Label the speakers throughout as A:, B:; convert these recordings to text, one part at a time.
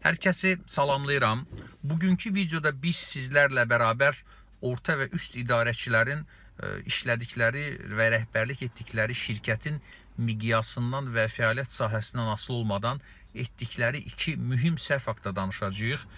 A: Hər kəsi salamlayıram. Bugünkü videoda biz sizlərlə bərabər orta və üst idarəçilərin e, işlədikləri və rəhbərlik etdikləri şirkətin miqyasından və fəaliyyət sahəsindən asılı olmadan etdikləri iki mühüm səhv haqda danışacağıq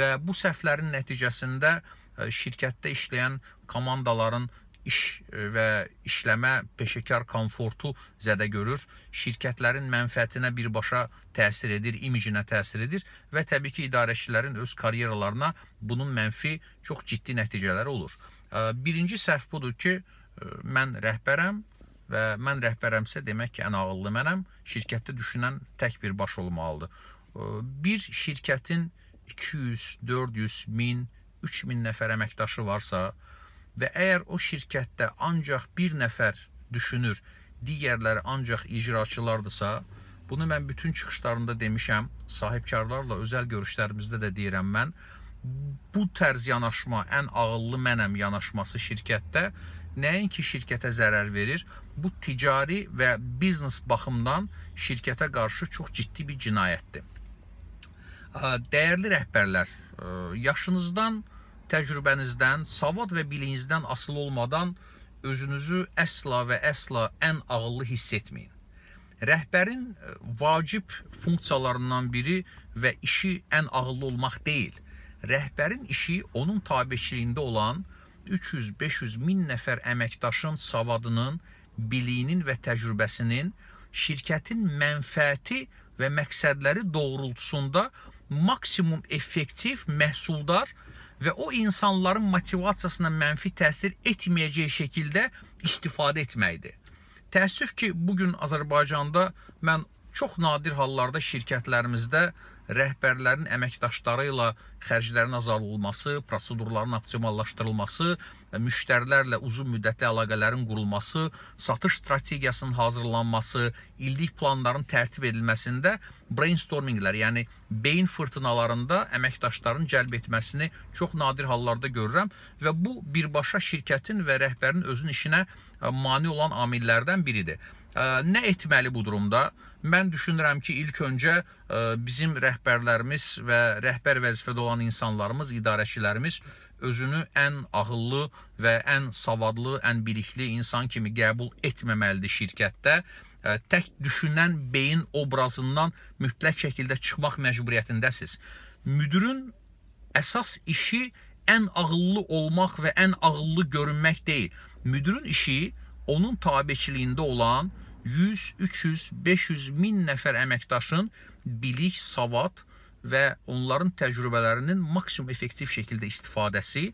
A: və bu səhvlərin nəticəsində e, şirkətdə işləyən komandaların iş e, və işləmə peşəkar komfortu zədə görür, şirkətlərin mənfəətinə birbaşa təsir edir, imicinə təsir edir və təbii ki, idarəçilərin öz karyeralarına bunun mənfi çox ciddi nəticələri olur. E, birinci səhv budur ki, e, mən rəhbərəm və mən rəhbərəmsə demək ki, ən ağıllı mənəm. Şirkətdə düşünən tək bir baş olmalıdır. Bir şirkətin 200, 400, 1000, 3000 nəfər əməkdaşı varsa, və əgər o şirkətdə ancaq bir nəfər düşünür, digərləri ancaq icraçılardırsa, bunu mən bütün çıxışlarımda demişəm, sahibkarlarla özəl görüşlərimizdə də deyirəm mən, bu tərz yanaşma, ən ağıllı mənəm yanaşması şirkətdə nəinki şirkətə zərər verir, bu ticari və biznes baxımdan şirkətə qarşı çox ciddi bir cinayətdir. Dəyərli rəhbərlər, yaşınızdan təcrübənizdən, savad və biliyinizdən asıl olmadan özünüzü əsla və əsla ən ağıllı hiss etməyin. Rəhbərin e, vacib funksiyalarından biri və işi ən ağıllı olmaq deyil. Rəhbərin işi onun tabeçiliyində olan 300, 500, 1000 nəfər əməkdaşın savadının, biliyinin və təcrübəsinin şirkətin mənfəəti və məqsədləri doğrultusunda maksimum effektiv, məhsuldar və və o insanların motivasiyasına mənfi təsir etməyəcək şəkildə istifadə etməkdir. Təəssüf ki, bu gün Azərbaycanda mən çox nadir hallarda şirkətlərimizdə rəhbərlərin əməkdaşları ilə xərclərin azaldılması, prosedurların optimallaşdırılması, müştərilərlə uzun müddətli əlaqələrin qurulması, satış strategiyasının hazırlanması, illik planların tərtib edilməsində brainstorminglər, yəni beyin fırtınalarında əməkdaşların cəlb etməsini çox nadir hallarda görürəm və bu birbaşa şirkətin və rəhbərin özün işinə e, mane olan amillərdən biridir. E, nə etməli bu durumda? Mən düşünürəm ki, ilk öncə e, bizim rəhbərlərimiz və rəhbər vəzifədə olan olan insanlarımız, idarəçilərimiz özünü ən ağıllı və ən savadlı, ən bilikli insan kimi qəbul etməməlidir şirkətdə tək düşünən beyin obrazından mütləq şəkildə çıxmaq məcburiyyətindəsiz. Müdürün əsas işi ən ağıllı olmaq və ən ağıllı görünmək deyil. Müdürün işi onun tabeçiliyində olan 100, 300, 500 min nəfər əməkdaşın bilik, savad və onların təcrübələrinin maksimum effektiv şəkildə istifadəsi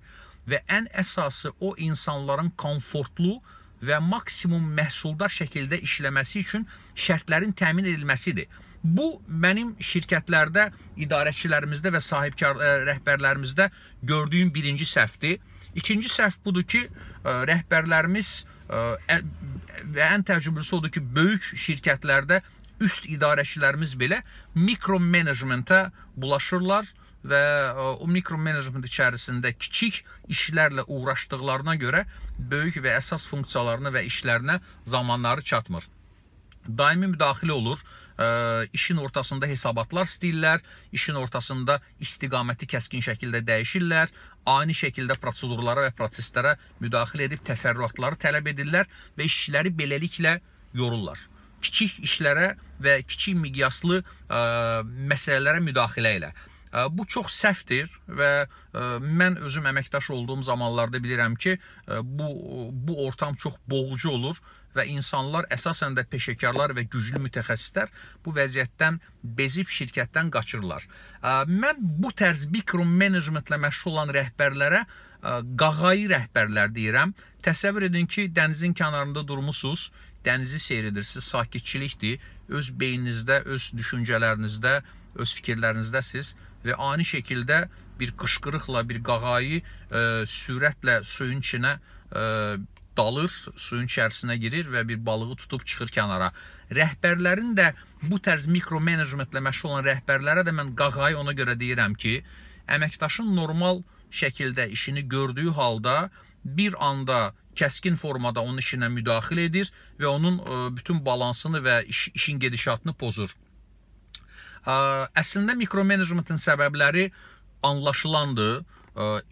A: və ən əsası o insanların komfortlu və maksimum məhsuldar şəkildə işləməsi üçün şərtlərin təmin edilməsidir. Bu mənim şirkətlərdə, idarəçilərimizdə və sahibkar ə, e, rəhbərlərimizdə gördüyüm birinci səhvdir. İkinci səhv budur ki, ə, e, rəhbərlərimiz e, ə, və ən təcrübəlisi odur ki, böyük şirkətlərdə üst idarəçilərimiz belə mikromenecmentə bulaşırlar və e, o mikromenecment içərisində kiçik işlərlə uğraşdıqlarına görə böyük və əsas funksiyalarına və işlərinə zamanları çatmır. Daimi müdaxilə olur, ə, e, işin ortasında hesabatlar istəyirlər, işin ortasında istiqaməti kəskin şəkildə dəyişirlər, ani şəkildə prosedurlara və proseslərə müdaxilə edib təfərrüatları tələb edirlər və işçiləri beləliklə yorurlar kiçik işlərə və kiçik miqyaslı ə, məsələlərə müdaxilə ilə Bu çox səhvdir və mən özüm əməkdaş olduğum zamanlarda bilirəm ki, bu bu ortam çox boğucu olur və insanlar əsasən də peşəkarlar və güclü mütəxəssislər bu vəziyyətdən bezib şirkətdən qaçırlar. Mən bu tərz mikromenecmentlə məşğul olan rəhbərlərə qağayı rəhbərlər deyirəm. Təsəvvür edin ki, dənizin kənarında durmusunuz, dənizi seyr edirsiniz, sakitçilikdir. Öz beyninizdə, öz düşüncələrinizdə, öz fikirlərinizdəsiniz və ani şəkildə bir qışqırıqla, bir qağayı e, sürətlə suyun içinə e, dalır, suyun içərisinə girir və bir balığı tutub çıxır kənara. Rəhbərlərin də bu tərz mikromenecmentlə məşğul olan rəhbərlərə də mən qağayı ona görə deyirəm ki, əməkdaşın normal şəkildə işini gördüyü halda bir anda kəskin formada onun işinə müdaxilə edir və onun e, bütün balansını və iş, işin gedişatını pozur. Əslində mikromenecmentin səbəbləri anlaşılandır.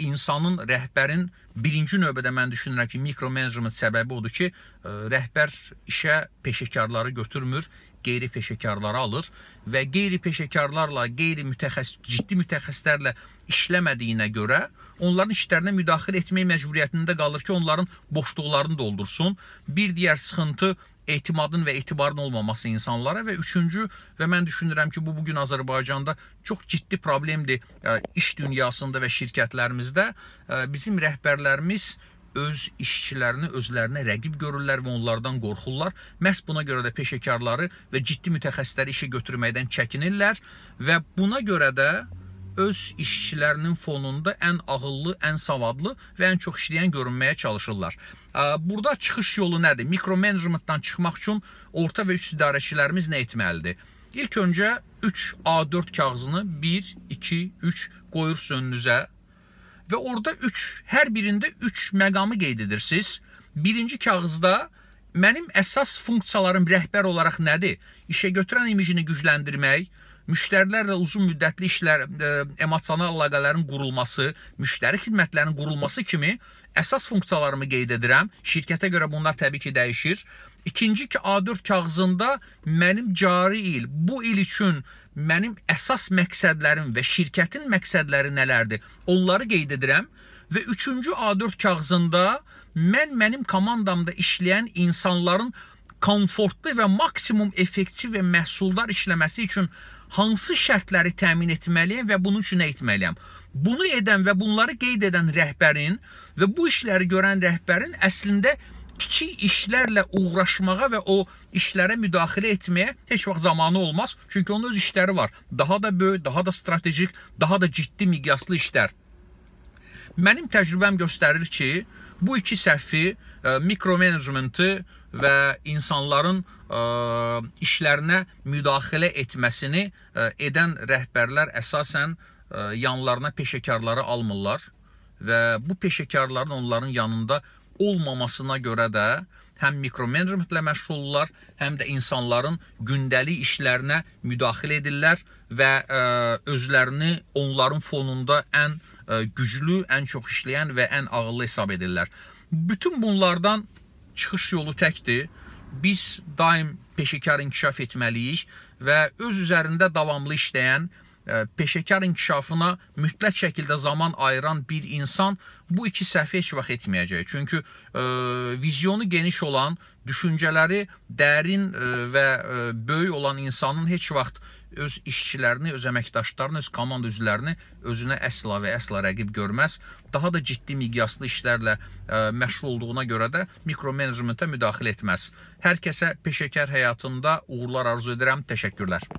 A: İnsanın, rəhbərin birinci növbədə mən düşünürəm ki, mikromanagement səbəbi odur ki, e, rəhbər işə peşəkarları götürmür, qeyri-peşəkarları alır və qeyri-peşəkarlarla, qeyri-mütəxəssis, ciddi mütəxəssislərlə işləmədiyinə görə onların işlərinə müdaxilə etmək məcburiyyətində qalır ki, onların boşluqlarını doldursun. Bir digər sıxıntı etimadın və etibarın olmaması insanlara və üçüncü və mən düşünürəm ki, bu bugün Azərbaycanda çox ciddi problemdir e, iş dünyasında və şirkətlərimizdə e, bizim rəhbərlər liderlərimiz öz işçilərini özlərinə rəqib görürlər və onlardan qorxurlar. Məhz buna görə də peşəkarları və ciddi mütəxəssisləri işə götürməkdən çəkinirlər və buna görə də öz işçilərinin fonunda ən ağıllı, ən savadlı və ən çox işləyən görünməyə çalışırlar. Burada çıxış yolu nədir? Mikromenecmentdən çıxmaq üçün orta və üst idarəçilərimiz nə etməlidir? İlk öncə 3 A4 kağızını 1, 2, 3 qoyursunuz önünüzə və orada 3 hər birində 3 məqamı qeyd edirsiniz. Birinci kağızda mənim əsas funksiyalarım rəhbər olaraq nədir? İşə götürən imicini gücləndirmək, müştərilərlə uzun müddətli işlər, ə, e, emosional əlaqələrin qurulması, müştəri xidmətlərinin qurulması kimi əsas funksiyalarımı qeyd edirəm. Şirkətə görə bunlar təbii ki dəyişir. İkinci ki, A4 kağızında mənim cari il, bu il üçün mənim əsas məqsədlərim və şirkətin məqsədləri nələrdir? Onları qeyd edirəm və üçüncü A4 kağızında mən mənim komandamda işləyən insanların komfortlu və maksimum effektiv və məhsuldar işləməsi üçün hansı şərtləri təmin etməliyəm və bunun üçün nə etməliyəm? Bunu edən və bunları qeyd edən rəhbərin və bu işləri görən rəhbərin əslində kiçik işlərlə uğraşmağa və o işlərə müdaxilə etməyə heç vaxt zamanı olmaz. Çünki onun öz işləri var. Daha da böyük, daha da strategik, daha da ciddi miqyaslı işlər. Mənim təcrübəm göstərir ki, bu iki səhvi, e, mikromenecmenti və insanların ə, e, işlərinə müdaxilə etməsini ə, e, edən rəhbərlər əsasən ə, yanlarına peşəkarları almırlar və bu peşəkarların onların yanında olmamasına görə də həm mikromanagementlə məşğuldurlar, həm də insanların gündəlik işlərinə müdaxilə edirlər və ə, e, özlərini onların fonunda ən ə, e, güclü, ən çox işləyən və ən ağıllı hesab edirlər. Bütün bunlardan çıxış yolu təkdir. Biz daim peşəkar inkişaf etməliyik və öz üzərində davamlı işləyən, E, peşəkar inkişafına mütləq şəkildə zaman ayıran bir insan bu iki səhvi heç vaxt etməyəcək. Çünki e, vizyonu geniş olan, düşüncələri dərin e, və e, böyük olan insanın heç vaxt öz işçilərini, öz əməkdaşlarını, öz komanda üzvlərini özünə əsla və əsla rəqib görməz. Daha da ciddi miqyaslı işlərlə ə, e, məşğul olduğuna görə də mikromeneccmentə müdaxilə etməz. Hər kəsə peşəkar həyatında uğurlar arzu edirəm. Təşəkkürlər.